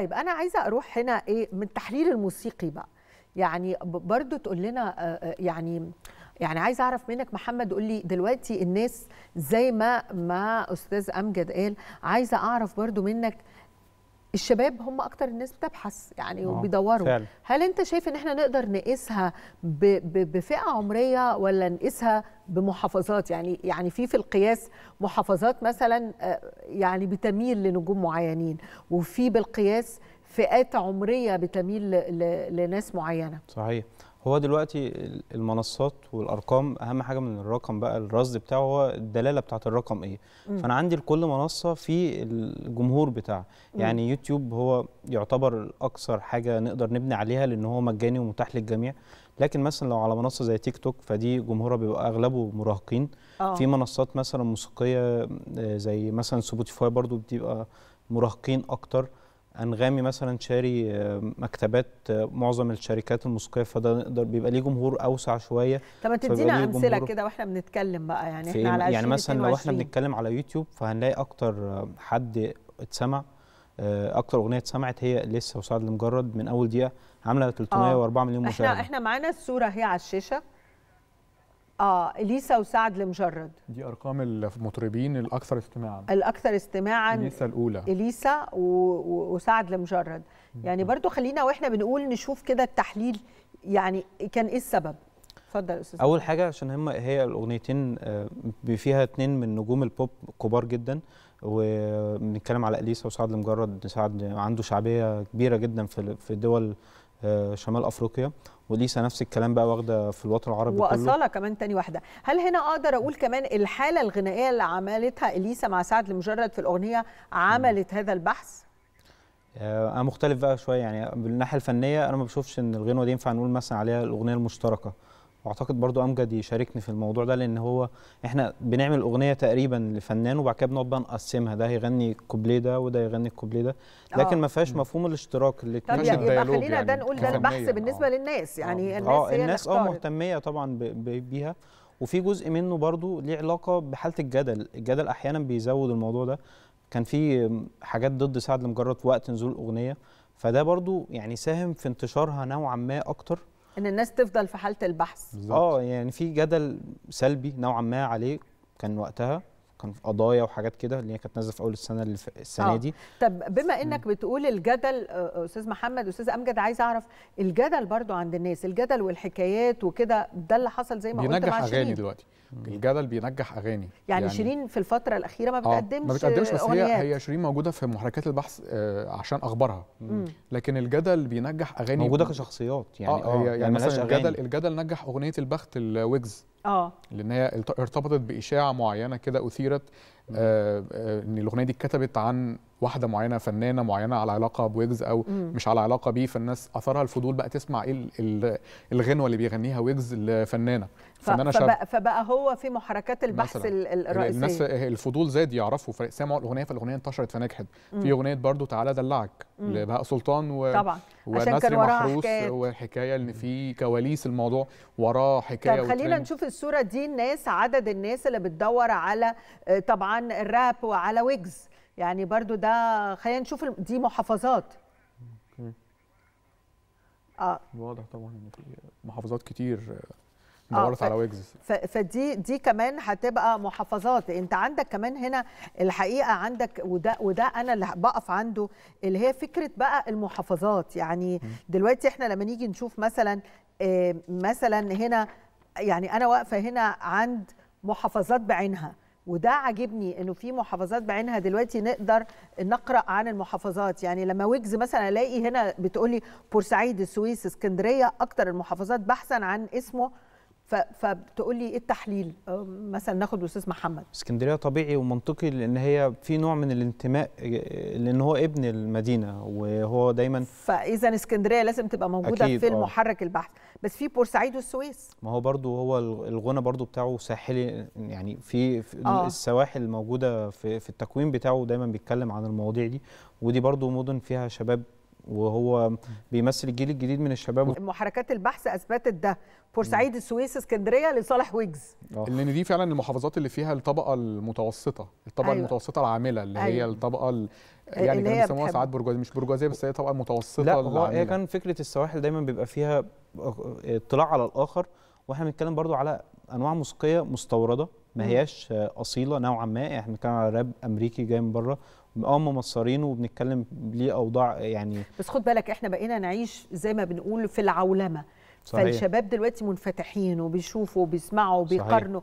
طيب انا عايزه اروح هنا ايه من التحليل الموسيقي بقى يعني برضو تقول لنا آه، آه، يعني يعني عايز اعرف منك محمد قول لي دلوقتي الناس زي ما ما استاذ امجد قال عايزه اعرف برضو منك الشباب هم اكتر الناس بتبحث يعني آه، وبيدوروا فعلا. هل انت شايف ان احنا نقدر نقيسها بفئه عمريه ولا نقيسها بمحافظات يعني يعني في في القياس محافظات مثلا آه، يعني بتميل لنجوم معينين وفي بالقياس فئات عمريه بتميل لناس معينه صحيح هو دلوقتي المنصات والارقام اهم حاجه من الرقم بقى الرصد بتاعه هو الدلاله بتاعه الرقم ايه مم. فانا عندي لكل منصه في الجمهور بتاعها يعني يوتيوب هو يعتبر اكثر حاجه نقدر نبني عليها لان هو مجاني ومتاح للجميع لكن مثلا لو على منصه زي تيك توك فدي جمهورها بيبقى اغلبه مراهقين أوه. في منصات مثلا موسيقيه آه، زي مثلا سبوتيفاي برضو بتبقى مراهقين اكتر انغامي مثلا شاري آه، مكتبات آه، معظم الشركات الموسيقيه فده نقدر بيبقى ليه جمهور اوسع شويه طب تدينا امثله كده واحنا بنتكلم بقى يعني احنا على يعني مثلا لو احنا بنتكلم على يوتيوب فهنلاقي اكتر آه، حد اتسمع اكتر اغنيه اتسمعت هي لسه وسعد المجرد من اول دقيقه عامله 304 مليون مشاهده احنا احنا معانا الصوره هي على الشاشه اه اليسا وسعد المجرد دي ارقام المطربين الاكثر استماعا الاكثر استماعا اليسا الاولى اليسا و... و... وسعد المجرد يعني برضو خلينا واحنا بنقول نشوف كده التحليل يعني كان ايه السبب اتفضل يا استاذ اول حاجه عشان هم هي الاغنيتين آه، فيها اتنين من نجوم البوب كبار جدا وبنتكلم على اليسا وسعد المجرد سعد عنده شعبيه كبيره جدا في في دول آه، شمال افريقيا وليسا نفس الكلام بقى واخده في الوطن العربي واصاله كله. كمان تاني واحده هل هنا اقدر اقول كمان الحاله الغنائيه اللي عملتها اليسا مع سعد لمجرد في الاغنيه عملت م. هذا البحث آه، انا مختلف بقى شويه يعني بالناحيه الفنيه انا ما بشوفش ان الغنوه دي ينفع نقول مثلا عليها الاغنيه المشتركه واعتقد برضو امجد يشاركني في الموضوع ده لان هو احنا بنعمل اغنيه تقريبا لفنان وبعد كده بنقعد بقى نقسمها ده هيغني الكوبليه ده وده يغني الكوبليه ده لكن آه. ما فيهاش مفهوم الاشتراك اللي طب يبقى خلينا يعني ده نقول ده البحث بالنسبه أوه. للناس آه. يعني أوه. الناس اه الناس اه مهتميه طبعا بيها وفي جزء منه برضو ليه علاقه بحاله الجدل الجدل احيانا بيزود الموضوع ده كان في حاجات ضد سعد لمجرد وقت نزول الاغنيه فده برضو يعني ساهم في انتشارها نوعا ما اكتر ان الناس تفضل في حاله البحث اه يعني في جدل سلبي نوعا ما عليه كان وقتها كان في قضايا وحاجات كده اللي هي كانت نازله في اول السنه اللي السنه آه. دي طب بما انك بتقول الجدل استاذ محمد استاذ امجد عايز اعرف الجدل برضو عند الناس الجدل والحكايات وكده ده اللي حصل زي ما قلت مع شيرين اغاني دلوقتي الجدل بينجح اغاني يعني, يعني شيرين في الفتره الاخيره ما بتقدمش آه، ما بتقدمش بس أغنيات. هي هي شيرين موجوده في محركات البحث آه، عشان اخبارها لكن الجدل بينجح اغاني موجوده كشخصيات يعني اه, آه يعني, يعني مثلا الجدل الجدل نجح اغنيه البخت الويجز اه لان هي ارتبطت باشاعه معينه كده اثيرت آه، آه، ان الاغنيه دي اتكتبت عن واحده معينه فنانه معينه على علاقه بويجز او مم. مش على علاقه بيه فالناس اثرها الفضول بقى تسمع ايه الغنوه اللي بيغنيها ويجز لفنانه فبقى, فبقى, فبقى هو في محركات البحث الرئيسيه الناس الفضول زاد يعرفوا سمعوا الاغنيه فالاغنيه انتشرت فنجحت في اغنيه برضو تعالى دلعك لبهاء سلطان و... طبعا ونسر كان محروس حكاية. وحكايه ان في كواليس الموضوع وراه حكايه طب خلينا نشوف الصوره دي الناس عدد الناس اللي بتدور على آه، طبعا الراب وعلى ويجز يعني برضو ده خلينا نشوف دي محافظات اوكي اه واضح طبعا ان في محافظات كتير آه، دورت آه على ويجز فدي دي كمان هتبقى محافظات انت عندك كمان هنا الحقيقه عندك وده وده انا اللي بقف عنده اللي هي فكره بقى المحافظات يعني دلوقتي احنا لما نيجي نشوف مثلا آه، مثلا هنا يعني انا واقفه هنا عند محافظات بعينها وده عاجبني انه في محافظات بعينها دلوقتي نقدر نقرا عن المحافظات يعني لما ويجز مثلا الاقي هنا بتقولي بورسعيد السويس اسكندريه اكتر المحافظات بحثا عن اسمه فبتقول لي ايه التحليل مثلا ناخد الاستاذ محمد اسكندريه طبيعي ومنطقي لان هي في نوع من الانتماء لان هو ابن المدينه وهو دايما فاذا اسكندريه لازم تبقى موجوده في آه. المحرك البحث بس في بورسعيد والسويس ما هو برضو هو الغنى برضو بتاعه ساحلي يعني في, في آه. السواحل الموجوده في, في التكوين بتاعه دايما بيتكلم عن المواضيع دي ودي برضو مدن فيها شباب وهو بيمثل الجيل الجديد من الشباب محركات البحث اثبتت ده بورسعيد السويس اسكندريه لصالح ويجز آه. لان دي فعلا المحافظات اللي فيها الطبقه المتوسطه الطبقه أيوة. المتوسطه العامله اللي أيوة. هي الطبقه يعني كانوا بيسموها ساعات برجوازيه مش برجوازيه بس هي طبقه متوسطه لا هو هي كان فكره السواحل دايما بيبقى فيها اطلاع على الاخر واحنا بنتكلم برضو على انواع موسيقيه مستورده ما هياش اصيله نوعا ما يعني احنا بنتكلم على راب امريكي جاي من بره اه ممصرينه وبنتكلم ليه اوضاع يعني بس خد بالك احنا بقينا نعيش زي ما بنقول في العولمه صحيح. فالشباب دلوقتي منفتحين وبيشوفوا وبيسمعوا وبيقارنوا